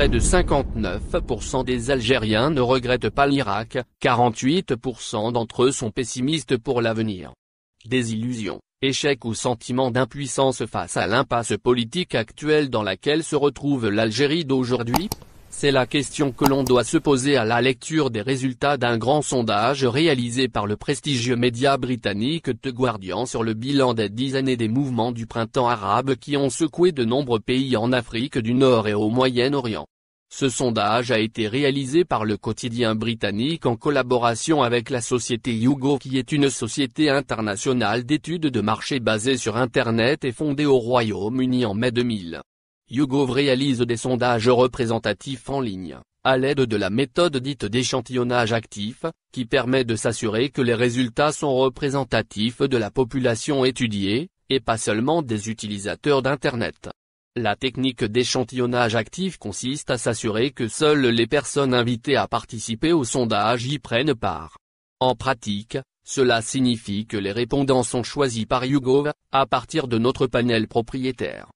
près de 59% des Algériens ne regrettent pas l'Irak, 48% d'entre eux sont pessimistes pour l'avenir. Désillusion, échec ou sentiment d'impuissance face à l'impasse politique actuelle dans laquelle se retrouve l'Algérie d'aujourd'hui c'est la question que l'on doit se poser à la lecture des résultats d'un grand sondage réalisé par le prestigieux média britannique The Guardian sur le bilan des dix années des mouvements du printemps arabe qui ont secoué de nombreux pays en Afrique du Nord et au Moyen-Orient. Ce sondage a été réalisé par le quotidien britannique en collaboration avec la société Hugo, qui est une société internationale d'études de marché basée sur Internet et fondée au Royaume-Uni en mai 2000. YouGov réalise des sondages représentatifs en ligne, à l'aide de la méthode dite d'échantillonnage actif, qui permet de s'assurer que les résultats sont représentatifs de la population étudiée, et pas seulement des utilisateurs d'Internet. La technique d'échantillonnage actif consiste à s'assurer que seules les personnes invitées à participer au sondage y prennent part. En pratique, cela signifie que les répondants sont choisis par YouGov, à partir de notre panel propriétaire.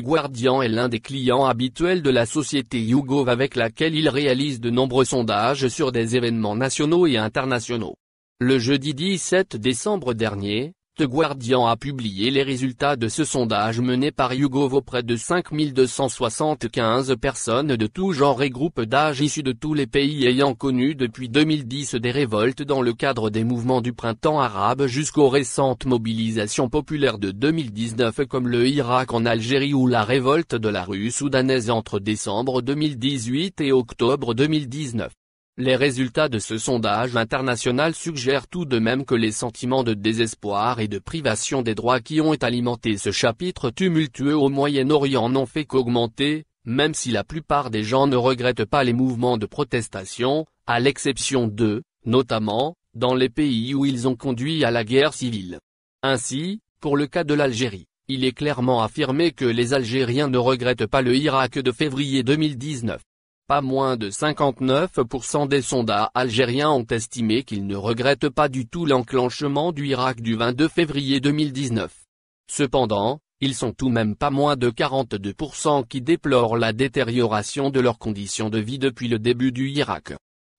Guardian est l'un des clients habituels de la société YouGov avec laquelle il réalise de nombreux sondages sur des événements nationaux et internationaux. Le jeudi 17 décembre dernier, The Guardian a publié les résultats de ce sondage mené par YouGov auprès de 5275 personnes de tout genre et groupes d'âge issus de tous les pays ayant connu depuis 2010 des révoltes dans le cadre des mouvements du printemps arabe jusqu'aux récentes mobilisations populaires de 2019 comme le Irak en Algérie ou la révolte de la rue soudanaise entre décembre 2018 et octobre 2019. Les résultats de ce sondage international suggèrent tout de même que les sentiments de désespoir et de privation des droits qui ont alimenté ce chapitre tumultueux au Moyen-Orient n'ont fait qu'augmenter, même si la plupart des gens ne regrettent pas les mouvements de protestation, à l'exception de, notamment, dans les pays où ils ont conduit à la guerre civile. Ainsi, pour le cas de l'Algérie, il est clairement affirmé que les Algériens ne regrettent pas le Irak de février 2019. Pas moins de 59% des sondats algériens ont estimé qu'ils ne regrettent pas du tout l'enclenchement du Irak du 22 février 2019. Cependant, ils sont tout de même pas moins de 42% qui déplorent la détérioration de leurs conditions de vie depuis le début du Irak.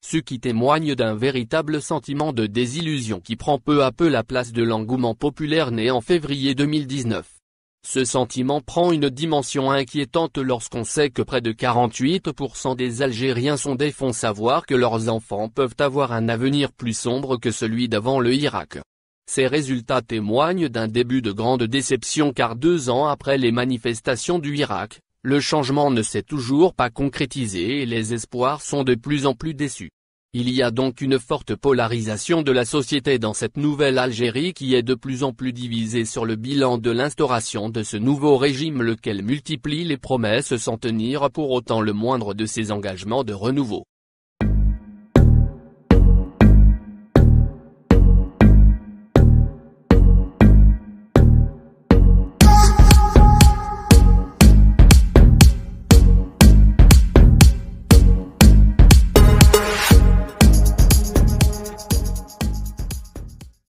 Ce qui témoigne d'un véritable sentiment de désillusion qui prend peu à peu la place de l'engouement populaire né en février 2019. Ce sentiment prend une dimension inquiétante lorsqu'on sait que près de 48% des Algériens sondés font savoir que leurs enfants peuvent avoir un avenir plus sombre que celui d'avant le Irak. Ces résultats témoignent d'un début de grande déception car deux ans après les manifestations du Irak, le changement ne s'est toujours pas concrétisé et les espoirs sont de plus en plus déçus. Il y a donc une forte polarisation de la société dans cette nouvelle Algérie qui est de plus en plus divisée sur le bilan de l'instauration de ce nouveau régime lequel multiplie les promesses sans tenir pour autant le moindre de ses engagements de renouveau.